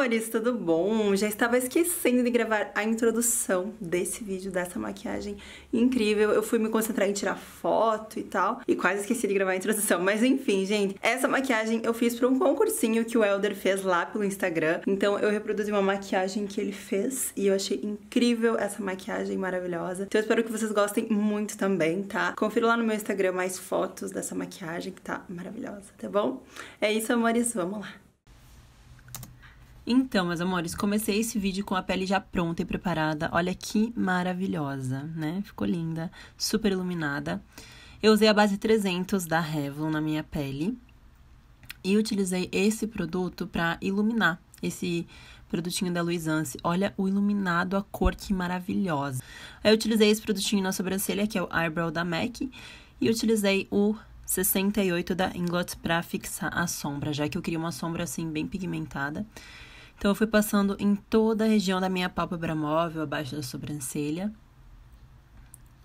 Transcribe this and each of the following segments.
amores, tudo bom? Já estava esquecendo de gravar a introdução desse vídeo, dessa maquiagem incrível. Eu fui me concentrar em tirar foto e tal, e quase esqueci de gravar a introdução. Mas enfim, gente, essa maquiagem eu fiz para um concursinho que o Elder fez lá pelo Instagram. Então eu reproduzi uma maquiagem que ele fez e eu achei incrível essa maquiagem maravilhosa. Então eu espero que vocês gostem muito também, tá? Confira lá no meu Instagram mais fotos dessa maquiagem que tá maravilhosa, tá bom? É isso, amores, vamos lá! Então, meus amores, comecei esse vídeo com a pele já pronta e preparada. Olha que maravilhosa, né? Ficou linda, super iluminada. Eu usei a base 300 da Revlon na minha pele e utilizei esse produto para iluminar esse produtinho da Luisance. Olha o iluminado, a cor que maravilhosa. Eu utilizei esse produtinho na sobrancelha, que é o Eyebrow da MAC, e utilizei o 68 da Inglot para fixar a sombra, já que eu queria uma sombra assim bem pigmentada. Então eu fui passando em toda a região da minha pálpebra móvel, abaixo da sobrancelha,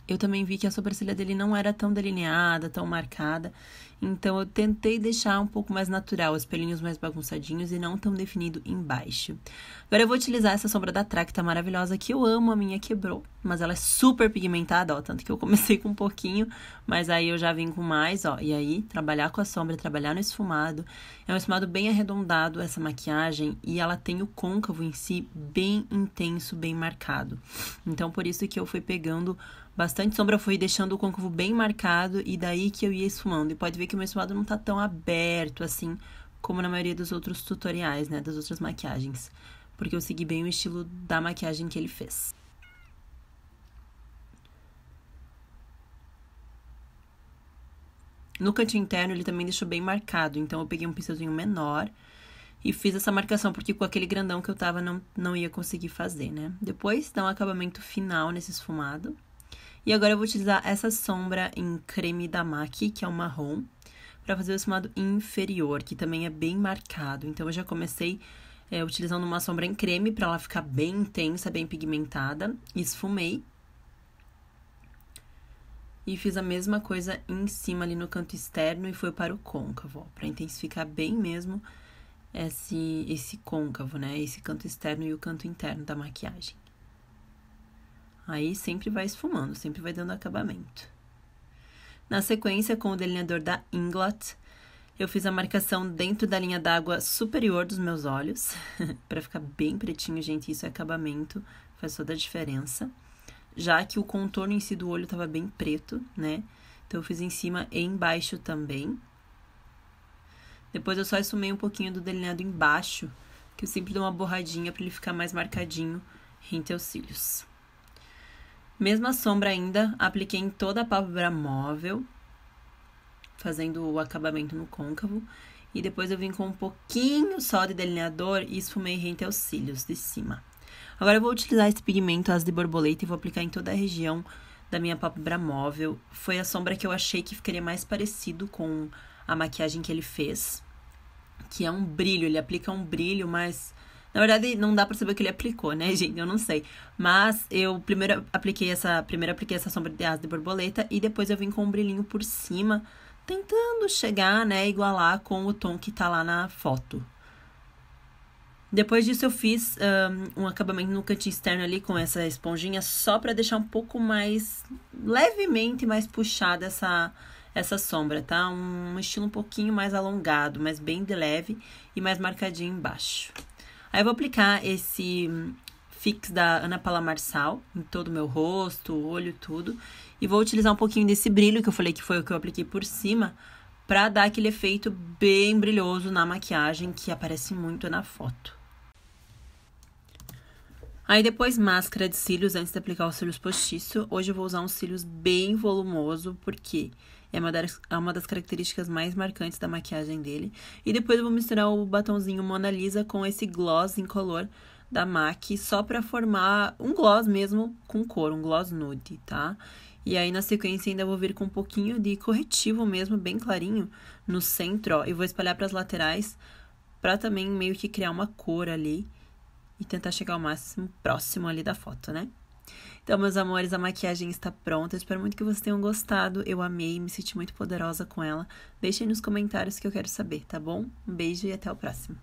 eu também vi que a sobrancelha dele não era tão delineada, tão marcada. Então eu tentei deixar um pouco mais natural, os pelinhos mais bagunçadinhos e não tão definido embaixo. Agora eu vou utilizar essa sombra da Tracta tá maravilhosa que eu amo, a minha quebrou, mas ela é super pigmentada, ó, tanto que eu comecei com um pouquinho, mas aí eu já vim com mais, ó. E aí, trabalhar com a sombra, trabalhar no esfumado. É um esfumado bem arredondado essa maquiagem e ela tem o côncavo em si bem intenso, bem marcado. Então por isso que eu fui pegando bastante sombra, foi deixando o côncavo bem marcado e daí que eu ia esfumando. E pode ver que o meu esfumado não tá tão aberto assim como na maioria dos outros tutoriais, né, das outras maquiagens, porque eu segui bem o estilo da maquiagem que ele fez. No cantinho interno ele também deixou bem marcado, então eu peguei um pincelzinho menor e fiz essa marcação, porque com aquele grandão que eu tava não, não ia conseguir fazer, né? Depois dá um acabamento final nesse esfumado. E agora eu vou utilizar essa sombra em creme da MAC, que é o marrom, para fazer o somado inferior, que também é bem marcado. Então, eu já comecei é, utilizando uma sombra em creme para ela ficar bem intensa, bem pigmentada. Esfumei. E fiz a mesma coisa em cima ali no canto externo e foi para o côncavo, para intensificar bem mesmo esse, esse côncavo, né? Esse canto externo e o canto interno da maquiagem. Aí sempre vai esfumando, sempre vai dando acabamento. Na sequência, com o delineador da Inglot, eu fiz a marcação dentro da linha d'água superior dos meus olhos, para ficar bem pretinho, gente. Isso é acabamento, faz toda a diferença. Já que o contorno em si do olho estava bem preto, né? Então eu fiz em cima e embaixo também. Depois eu só esfumei um pouquinho do delineado embaixo, que eu sempre dou uma borradinha para ele ficar mais marcadinho entre os cílios. Mesma sombra ainda, apliquei em toda a pálpebra móvel, fazendo o acabamento no côncavo. E depois eu vim com um pouquinho só de delineador e esfumei rente aos cílios de cima. Agora eu vou utilizar esse pigmento asa de borboleta e vou aplicar em toda a região da minha pálpebra móvel. Foi a sombra que eu achei que ficaria mais parecido com a maquiagem que ele fez, que é um brilho, ele aplica um brilho mais na verdade, não dá pra saber o que ele aplicou, né, gente? Eu não sei. Mas eu primeiro apliquei essa. Primeiro apliquei essa sombra de asa de borboleta e depois eu vim com um brilhinho por cima, tentando chegar, né, igualar com o tom que tá lá na foto. Depois disso eu fiz um, um, acabamento no cantinho externo ali com essa esponjinha só para deixar um pouco mais levemente mais puxada essa essa sombra, tá? Um estilo um pouquinho mais alongado, mas bem de leve e mais marcadinho embaixo. Aí eu vou aplicar esse fix da Ana Paula Marçal em todo o meu rosto, olho, tudo. E vou utilizar um pouquinho desse brilho que eu falei que foi o que eu apliquei por cima para dar aquele efeito bem brilhoso na maquiagem que aparece muito na foto. Aí depois máscara de cílios antes de aplicar os cílios postiço. Hoje eu vou usar uns cílios bem volumoso porque é uma das, é uma das características mais marcantes da maquiagem dele. E depois eu vou misturar o batomzinho Mona Lisa com esse gloss incolor da MAC, só para formar um gloss mesmo com cor, um gloss nude, tá? E aí, na sequência, ainda vou vir com um pouquinho de corretivo mesmo, bem clarinho, no centro, ó. E vou espalhar para as laterais, para também meio que criar uma cor ali e tentar chegar ao máximo próximo ali da foto, né? Então, meus amores, a maquiagem está pronta. Eu espero muito que vocês tenham gostado. Eu amei, me senti muito poderosa com ela. Deixem nos comentários que eu quero saber, tá bom? Um beijo e até o próximo.